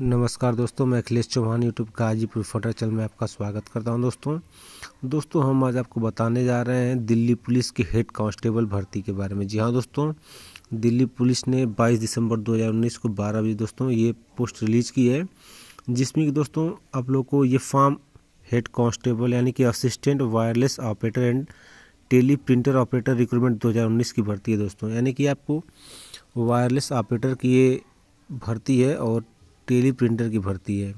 नमस्कार दोस्तों मैं अखिलेश चौहान यूट्यूब गाजीपुर फोटर चैनल में आपका स्वागत करता हूं दोस्तों दोस्तों हम आज आपको बताने जा रहे हैं दिल्ली पुलिस के हेड कांस्टेबल भर्ती के बारे में जी हां दोस्तों दिल्ली पुलिस ने 22 दिसंबर 2019 को 12 बजे दोस्तों ये पोस्ट रिलीज की है जिसमें कि दोस्तों आप लोग को ये फॉर्म हेड कांस्टेबल यानी कि assistant wireless operator and teleprinter operator recruitment दो की भर्ती है दोस्तों यानी कि आपको वायरलेस ऑपरेटर की ये भर्ती है और टेली प्रिंटर की भर्ती है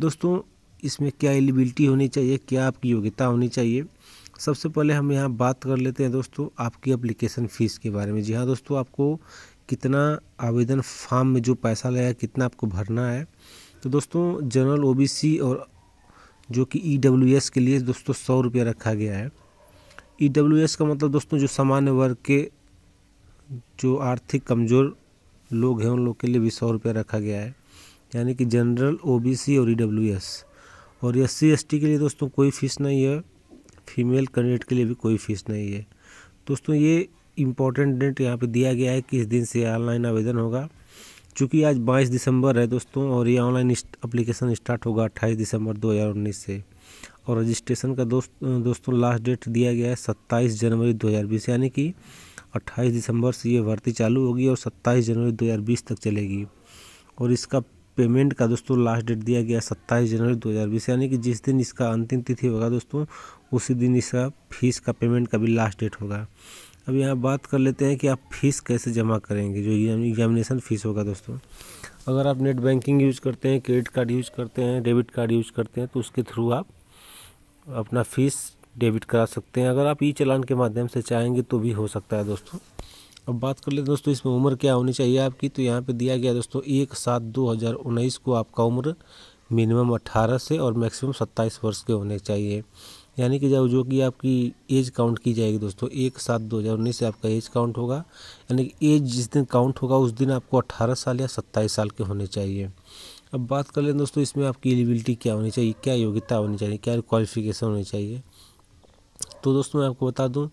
दोस्तों इसमें क्या एलिबिलिटी होनी चाहिए क्या आपकी योग्यता होनी चाहिए सबसे पहले हम यहाँ बात कर लेते हैं दोस्तों आपकी अप्लीकेशन फ़ीस के बारे में जी हाँ दोस्तों आपको कितना आवेदन फॉर्म में जो पैसा लगेगा कितना आपको भरना है तो दोस्तों जनरल ओ और जो कि ई के लिए दोस्तों सौ रुपया रखा गया है ई का मतलब दोस्तों जो सामान्य वर्ग के जो आर्थिक कमज़ोर लोग हैं उन लोग के लिए भी सौ रुपया रखा गया है यानी कि जनरल ओबीसी और ईडब्ल्यूएस e और एस सी के लिए दोस्तों कोई फीस नहीं है फीमेल कैंडिडेट के लिए भी कोई फीस नहीं है दोस्तों ये इम्पोर्टेंट डेट यहाँ पे दिया गया है कि इस दिन से ऑनलाइन आवेदन होगा चूँकि आज बाईस दिसंबर है दोस्तों और ये ऑनलाइन अप्लीकेशन स्टार्ट होगा अट्ठाईस दिसंबर 2019 से और रजिस्ट्रेशन का दोस्त दोस्तों लास्ट डेट दिया गया है सत्ताईस जनवरी 2020 यानी कि 28 दिसंबर से ये भर्ती चालू होगी और 27 जनवरी 2020 तक चलेगी और इसका पेमेंट का दोस्तों लास्ट डेट दिया गया सत्ताईस जनवरी 2020 यानी कि जिस दिन इसका अंतिम तिथि होगा दोस्तों उसी दिन इसका फीस का पेमेंट का भी लास्ट डेट होगा अब यहाँ बात कर लेते हैं कि आप फीस कैसे जमा करेंगे जो एग्जामिनेशन फीस होगा दोस्तों अगर आप नेट बैंकिंग यूज़ करते हैं क्रेडिट कार्ड यूज़ करते हैं डेबिट कार्ड यूज़ करते हैं तो उसके थ्रू आप अपना फ़ीस डेबिट करा सकते हैं अगर आप ई चलान के माध्यम से चाहेंगे तो भी हो सकता है दोस्तों अब बात कर लेते दोस्तों इसमें उम्र क्या होनी चाहिए आपकी तो यहाँ पे दिया गया दोस्तों एक सात दो हज़ार उन्नीस को आपका उम्र मिनिमम अट्ठारह से और मैक्सिमम सत्ताईस वर्ष के होने चाहिए यानी कि जब जो कि आपकी एज काउंट की जाएगी दोस्तों एक सात दो हज़ार उन्नीस से आपका एज काउंट होगा यानी कि एज जिस दिन काउंट होगा उस दिन आपको अट्ठारह साल या सत्ताईस साल के होने चाहिए अब बात कर लें दोस्तों इसमें आपकी एलिबिलिटी क्या होनी चाहिए क्या योग्यता होनी चाहिए क्या क्वालिफिकेशन होनी चाहिए तो दोस्तों मैं आपको बता दूँ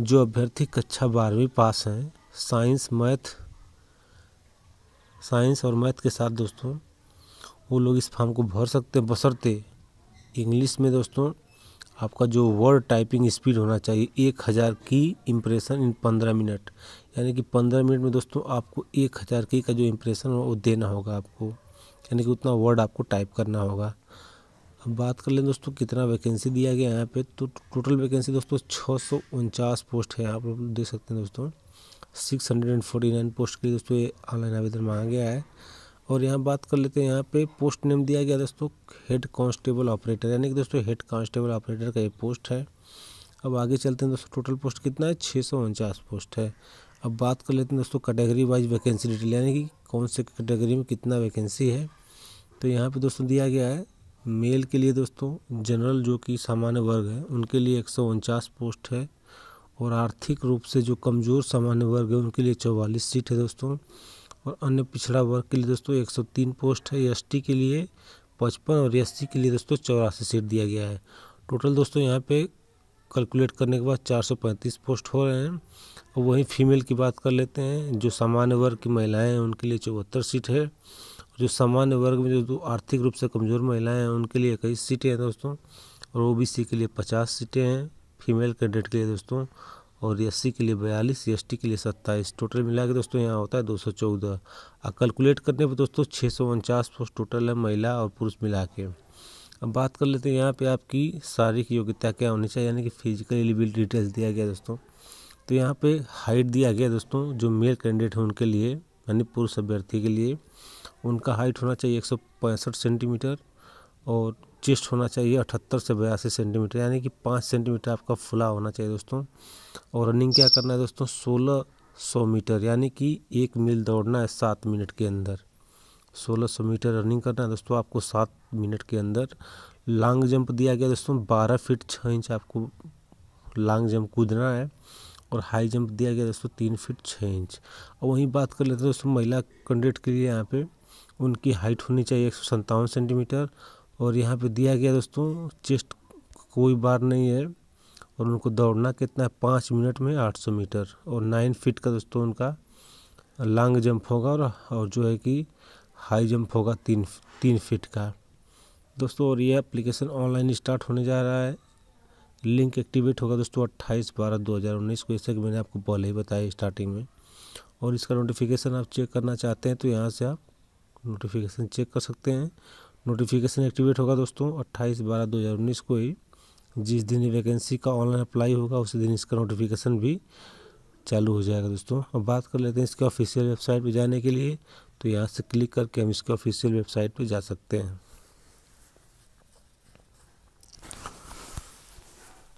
जो अभ्यर्थी कक्षा बारहवीं पास हैं साइंस मैथ साइंस और मैथ के साथ दोस्तों वो लोग इस फॉर्म को भर सकते बसरते इंग्लिश में दोस्तों आपका जो वर्ड टाइपिंग स्पीड होना चाहिए एक हज़ार की इम्प्रेशन इन पंद्रह मिनट यानी कि पंद्रह मिनट में दोस्तों आपको एक हज़ार की का जो इम्प्रेशन हो वो देना होगा आपको यानी कि उतना वर्ड आपको टाइप करना होगा अब बात कर लें दोस्तों कितना वैकेंसी दिया गया है यहाँ पे तो टोटल वैकेंसी दोस्तों छः सौ उनचास पोस्ट है आप लोग देख सकते हैं दोस्तों six hundred and forty nine post के लिए दोस्तों ये ऑनलाइन आवेदन मांगा गया है और यहाँ बात कर लेते हैं यहाँ पे पोस्ट नेम दिया गया दोस्तों हेड कांस्टेबल ऑपरेटर यानी कि दोस्तों हेड कांस्टेबल ऑपरेटर का ये पोस्ट है अब आगे चलते हैं दोस्तों टोटल पोस्ट कितना है छः सौ उनचास पोस्ट है अब बात कर लेते हैं दोस्तों कैटेगरी वाइज वैकेंसी डिटेल यानी कि कौन से कैटेगरी में कितना वैकेंसी है तो यहाँ पर दोस्तों दिया गया है मेल के लिए दोस्तों जनरल जो कि सामान्य वर्ग है उनके लिए एक पोस्ट है और आर्थिक रूप से जो कमज़ोर सामान्य वर्ग है उनके लिए चौवालीस सीट है दोस्तों और अन्य पिछड़ा वर्ग के लिए दोस्तों एक सौ तीन पोस्ट है एस के लिए पचपन और एस के लिए दोस्तों चौरासी सीट दिया गया है टोटल दोस्तों यहाँ पे कैलकुलेट करने के बाद 435 पोस्ट हो रहे हैं और वहीं फीमेल की बात कर लेते हैं जो सामान्य वर्ग की महिलाएं हैं उनके लिए चौहत्तर सीट है जो सामान्य वर्ग में जो आर्थिक रूप से कमज़ोर महिलाएं हैं उनके लिए इक्कीस सीटें हैं दोस्तों और ओ के लिए पचास सीटें हैं फीमेल कैंडिडेट के लिए दोस्तों और एस के लिए बयालीस एस के लिए सत्ताईस टोटल मिला के दोस्तों यहाँ होता है दो सौ चौदह और कैलकुलेट करने पर तो दोस्तों छः सौ उनचास पोस्ट टोटल है महिला और पुरुष मिला के अब बात कर लेते हैं यहाँ पे आपकी शारीरिक योग्यता क्या होनी चाहिए यानी कि फिजिकल एलिबिलिटी डिटेल्स दिया गया दोस्तों तो यहाँ पे हाइट दिया गया दोस्तों जो मेल कैंडिडेट हैं उनके लिए यानी पुरुष अभ्यर्थी के लिए उनका हाइट होना चाहिए एक सेंटीमीटर और चेस्ट होना चाहिए अठहत्तर से बयासी सेंटीमीटर यानी कि पाँच सेंटीमीटर आपका फुला होना चाहिए दोस्तों और रनिंग क्या करना है दोस्तों सोलह सौ मीटर यानी कि एक मील दौड़ना है सात मिनट के अंदर सोलह सौ मीटर रनिंग करना है दोस्तों आपको सात मिनट के अंदर लॉन्ग जंप दिया गया दोस्तों बारह फीट छः इंच आपको लॉन्ग जंप कूदना है और हाई जंप दिया गया दोस्तों तीन फीट छः इंच और वहीं बात कर लेते हैं दोस्तों महिला कैंडिडेट के लिए यहाँ पे उनकी हाइट होनी चाहिए एक सौ सेंटीमीटर और यहाँ पे दिया गया दोस्तों चेस्ट कोई बार नहीं है और उनको दौड़ना कितना है पाँच मिनट में आठ सौ मीटर और नाइन फिट का दोस्तों उनका लॉन्ग जंप होगा और और जो है कि हाई जंप होगा तीन तीन फिट का दोस्तों और ये एप्लीकेशन ऑनलाइन स्टार्ट होने जा रहा है लिंक एक्टिवेट होगा दोस्तों अट्ठाईस बारह दो हज़ार उन्नीस को जैसे कि मैंने आपको पहले ही बताया स्टार्टिंग में और इसका नोटिफिकेशन आप चेक करना चाहते हैं तो यहाँ से आप नोटिफिकेशन चेक कर सकते हैं नोटिफिकेशन एक्टिवेट होगा दोस्तों अट्ठाईस बारह दो हज़ार उन्नीस को ही जिस दिन ये वैकेंसी का ऑनलाइन अप्लाई होगा उसी दिन इसका नोटिफिकेशन भी चालू हो जाएगा दोस्तों अब बात कर लेते हैं इसके ऑफिशियल वेबसाइट पर जाने के लिए तो यहाँ से क्लिक करके हम इसके ऑफिशियल वेबसाइट पर जा सकते हैं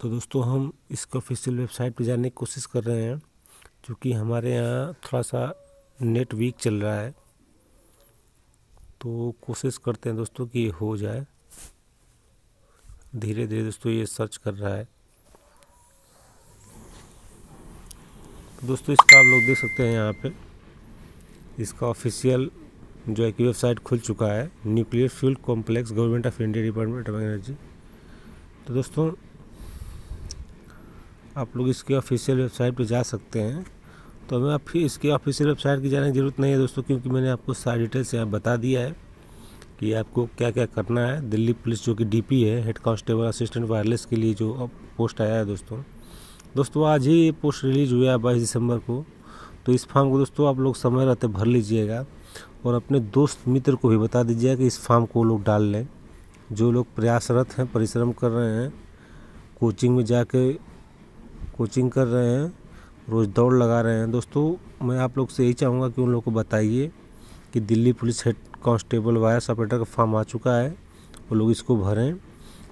तो दोस्तों हम इसके ऑफिशियल वेबसाइट पर जाने की कोशिश कर रहे हैं क्योंकि हमारे यहाँ थोड़ा सा नेट वीक चल रहा है तो कोशिश करते हैं दोस्तों कि ये हो जाए धीरे धीरे दोस्तों ये सर्च कर रहा है तो दोस्तों इसका आप लोग देख सकते हैं यहाँ पे इसका ऑफिशियल जो है कि वेबसाइट खुल चुका है nuclear fuel complex government of India department of energy तो दोस्तों आप लोग इसके ऑफिशियल वेबसाइट पे जा सकते हैं तो हमें आप इसके ऑफिशियल वेबसाइट की जाने की ज़रूरत नहीं है दोस्तों क्योंकि मैंने आपको सारी डिटेल्स यहाँ बता दिया है कि आपको क्या क्या करना है दिल्ली पुलिस जो कि डी है हेड कॉन्स्टेबल असिस्टेंट वायरलेस के लिए जो पोस्ट आया है दोस्तों दोस्तों आज ही ये पोस्ट रिलीज हुआ है बाईस दिसंबर को तो इस फॉर्म को दोस्तों आप लोग समय रहते भर लीजिएगा और अपने दोस्त मित्र को भी बता दीजिएगा कि इस फॉर्म को लोग डाल लें जो लोग प्रयासरत हैं परिश्रम कर रहे हैं कोचिंग में जाके कोचिंग कर रहे हैं रोज़ दौड़ लगा रहे हैं दोस्तों मैं आप लोग से यही चाहूँगा कि उन लोग को बताइए कि Delhi police head constable wireless operator का फॉर्म आ चुका है वो लोग इसको भरें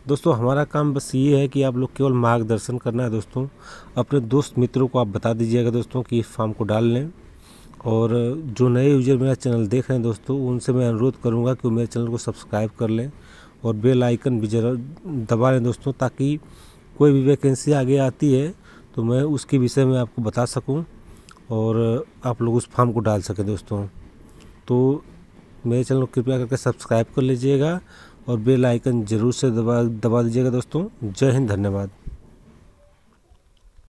दोस्तों हमारा काम बस ये है कि आप लोग केवल मार्गदर्शन करना है दोस्तों अपने दोस्त मित्रों को आप बता दीजिएगा दोस्तों कि इस फॉर्म को डाल लें और जो नए यूजर मेरा चैनल देख रहे हैं दोस्तों उनसे मैं अनुरोध करूँगा कि वो मेरे चैनल को सब्सक्राइब कर लें और बेल आइकन भी जरूर दबा लें दोस्तों ताकि कोई भी वैकेंसी आगे आती है तो मैं उसके विषय में आपको बता सकूँ और आप लोग उस फार्म को डाल सकें दोस्तों तो मेरे चैनल को कृपया करके सब्सक्राइब कर लीजिएगा और बेल आइकन ज़रूर से दबा दबा दीजिएगा दोस्तों जय हिंद धन्यवाद